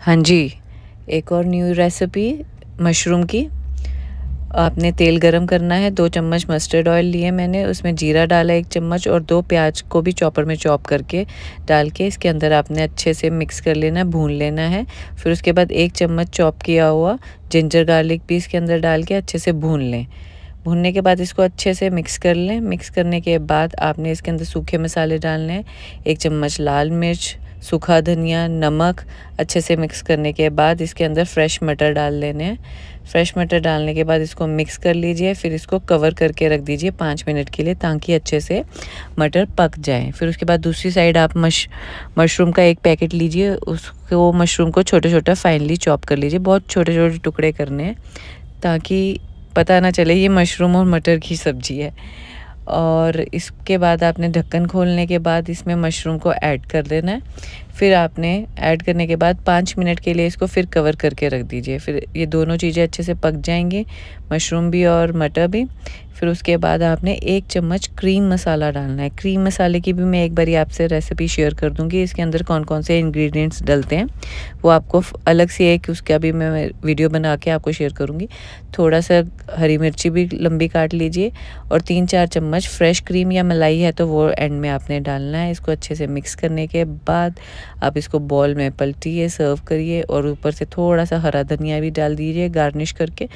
हाँ जी एक और न्यू रेसिपी मशरूम की आपने तेल गरम करना है दो चम्मच मस्टर्ड ऑयल लिए मैंने उसमें जीरा डाला एक चम्मच और दो प्याज को भी चॉपर में चॉप करके डाल के इसके अंदर आपने अच्छे से मिक्स कर लेना है भून लेना है फिर उसके बाद एक चम्मच चॉप किया हुआ जिंजर गार्लिक भी इसके अंदर डाल के अच्छे से भून लें भूनने के बाद इसको अच्छे से मिक्स कर लें मिक्स करने के बाद आपने इसके अंदर सूखे मसाले डालने हैं एक चम्मच लाल मिर्च सूखा धनिया नमक अच्छे से मिक्स करने के बाद इसके अंदर फ्रेश मटर डाल लेने हैं फ्रेश मटर डालने के बाद इसको मिक्स कर लीजिए फिर इसको कवर करके रख दीजिए पाँच मिनट के लिए ताकि अच्छे से मटर पक जाए फिर उसके बाद दूसरी साइड आप मश मशरूम का एक पैकेट लीजिए उसको मशरूम को छोटा छोटा फाइनली चॉप कर लीजिए बहुत छोटे छोटे टुकड़े करने हैं ताकि पता ना चले ये मशरूम और मटर की सब्ज़ी है और इसके बाद आपने ढक्कन खोलने के बाद इसमें मशरूम को ऐड कर देना है फिर आपने ऐड करने के बाद पाँच मिनट के लिए इसको फिर कवर करके रख दीजिए फिर ये दोनों चीज़ें अच्छे से पक जाएंगी मशरूम भी और मटर भी फिर उसके बाद आपने एक चम्मच क्रीम मसाला डालना है क्रीम मसाले की भी मैं एक बारी आपसे रेसिपी शेयर कर दूंगी इसके अंदर कौन कौन से इंग्रेडिएंट्स डलते हैं वो आपको अलग से एक उसका भी मैं वीडियो बना के आपको शेयर करूँगी थोड़ा सा हरी मिर्ची भी लंबी काट लीजिए और तीन चार चम्मच फ्रेश क्रीम या मलाई है तो वो एंड में आपने डालना है इसको अच्छे से मिक्स करने के बाद आप इसको बॉल में पलटिए सर्व करिए और ऊपर से थोड़ा सा हरा धनिया भी डाल दीजिए गार्निश करके